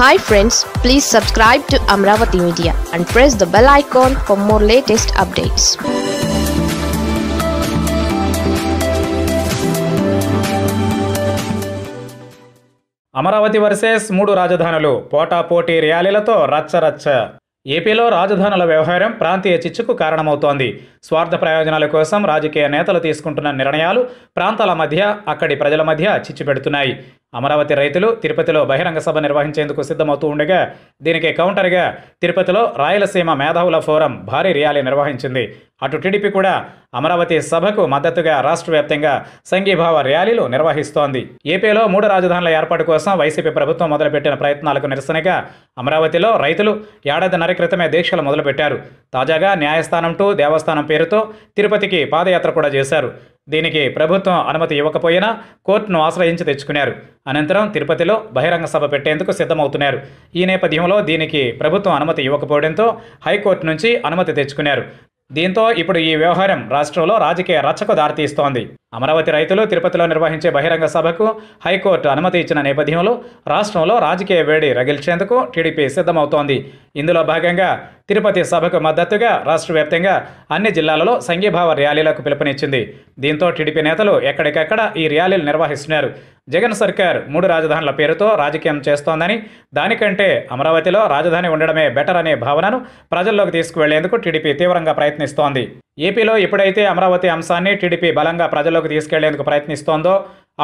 hi friends please subscribe to Amaravati media and press the bell icon for more latest updates Amaravati versus మూడు రాజధానులు పోటా పోటాపోటీ ర్యాలీలతో రచ్చ ఏపీలో రాజధానుల వ్యవహారం ప్రాంతీయ చిచ్చుకు కారణమవుతోంది స్వార్థ ప్రయోజనాల కోసం రాజకీయ నేతలు తీసుకుంటున్న నిర్ణయాలు ప్రాంతాల మధ్య అక్కడి ప్రజల మధ్య చిచ్చు పెడుతున్నాయి అమరావతి రైతులు తిరుపతిలో బహిరంగ సభ నిర్వహించేందుకు సిద్ధమవుతూ ఉండగా దీనికి కౌంటర్గా తిరుపతిలో రాయలసీమ మేధావుల ఫోరం భారీ ర్యాలీ నిర్వహించింది అటు టీడీపీ కూడా అమరావతి సభకు మద్దతుగా రాష్ట్ర వ్యాప్తంగా సంఘీభావ ర్యాలీలు నిర్వహిస్తోంది ఏపీలో మూడు రాజధానుల ఏర్పాటు కోసం వైసీపీ ప్రభుత్వం మొదలుపెట్టిన ప్రయత్నాలకు నిరసనగా అమరావతిలో రైతులు ఏడాదిన్నర క్రితమే దీక్షలు మొదలుపెట్టారు తాజాగా న్యాయస్థానం టు దేవస్థానం పేరుతో తిరుపతికి పాదయాత్ర కూడా చేశారు దీనికి ప్రభుత్వం అనుమతి ఇవ్వకపోయినా కోర్టును ఆశ్రయించి తెచ్చుకున్నారు అనంతరం తిరుపతిలో బహిరంగ సభ పెట్టేందుకు సిద్ధమవుతున్నారు ఈ నేపథ్యంలో దీనికి ప్రభుత్వం అనుమతి ఇవ్వకపోవడంతో హైకోర్టు నుంచి అనుమతి తెచ్చుకున్నారు దీంతో ఇప్పుడు ఈ వ్యవహారం రాష్ట్రంలో రాజకీయ రచ్చకు దారితీస్తోంది అమరావతి రైతులు తిరుపతిలో నిర్వహించే బహిరంగ సభకు హైకోర్టు అనుమతి ఇచ్చిన నేపథ్యంలో రాష్ట్రంలో రాజకీయ వేడి రగిల్చేందుకు టీడీపీ సిద్ధమవుతోంది ఇందులో భాగంగా తిరుపతి సభకు మద్దతుగా రాష్ట్ర వ్యాప్తంగా అన్ని జిల్లాలలో సంఘీభావ ర్యాలీలకు పిలుపునిచ్చింది దీంతో టీడీపీ నేతలు ఎక్కడికక్కడ ఈ ర్యాలీలు నిర్వహిస్తున్నారు జగన్ సర్కార్ మూడు రాజధానుల పేరుతో రాజకీయం చేస్తోందని దానికంటే అమరావతిలో రాజధాని ఉండడమే బెటర్ అనే భావనను ప్రజల్లోకి తీసుకువెళ్లేందుకు టీడీపీ తీవ్రంగా ప్రయత్నిస్తోంది ఏపీలో ఎప్పుడైతే అమరావతి అంశాన్ని టీడీపీ బలంగా ప్రజల్లోకి తీసుకెళ్లేందుకు ప్రయత్నిస్తోందో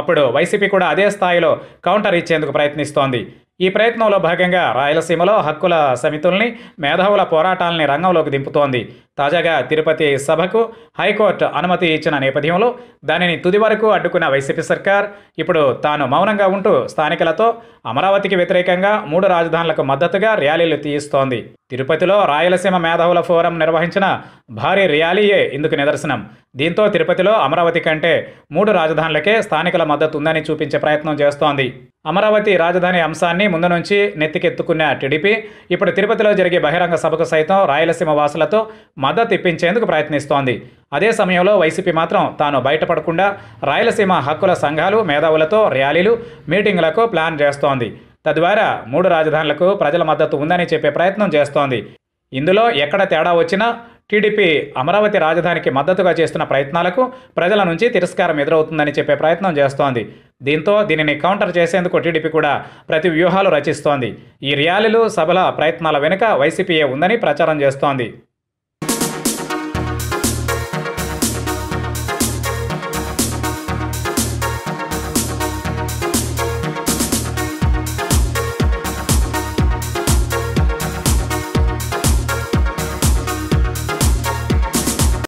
అప్పుడు వైసీపీ కూడా అదే స్థాయిలో కౌంటర్ ఇచ్చేందుకు ప్రయత్నిస్తోంది ఈ ప్రయత్నంలో భాగంగా రాయలసీమలో హక్కుల సమితుల్ని మేధావుల పోరాటాలని రంగంలోకి దింపుతోంది తాజాగా తిరుపతి సభకు హైకోర్టు అనుమతి ఇచ్చిన నేపథ్యంలో దానిని తుది వరకు అడ్డుకున్న వైసీపీ సర్కార్ ఇప్పుడు తాను మౌనంగా ఉంటూ స్థానికులతో అమరావతికి వ్యతిరేకంగా మూడు రాజధానులకు మద్దతుగా ర్యాలీలు తీయిస్తోంది తిరుపతిలో రాయలసీమ మేధావుల ఫోరం నిర్వహించిన భారీ ర్యాలీయే ఇందుకు నిదర్శనం దీంతో తిరుపతిలో అమరావతి కంటే మూడు రాజధానులకే స్థానికుల మద్దతు ఉందని చూపించే ప్రయత్నం చేస్తోంది అమరావతి రాజధాని అంశాన్ని ముందు నుంచి నెత్తికెత్తుకున్న టీడీపీ ఇప్పుడు తిరుపతిలో జరిగే బహిరంగ సభకు సైతం రాయలసీమ వాసులతో మద్దతు ఇప్పించేందుకు ప్రయత్నిస్తోంది అదే సమయంలో వైసీపీ మాత్రం తాను బయటపడకుండా రాయలసీమ హక్కుల సంఘాలు మేధావులతో ర్యాలీలు మీటింగులకు ప్లాన్ చేస్తోంది తద్వారా మూడు రాజధానులకు ప్రజల మద్దతు ఉందని చెప్పే ప్రయత్నం చేస్తోంది ఇందులో ఎక్కడ తేడా వచ్చినా టీడీపీ అమరావతి రాజధానికి మద్దతుగా చేస్తున్న ప్రయత్నాలకు ప్రజల నుంచి తిరస్కారం ఎదురవుతుందని చెప్పే ప్రయత్నం చేస్తోంది దీంతో దీనిని కౌంటర్ చేసేందుకు టీడీపీ కూడా ప్రతి వ్యూహాలు రచిస్తోంది ఈ ర్యాలీలు సభల ప్రయత్నాల వెనుక వైసీపీఏ ఉందని ప్రచారం చేస్తోంది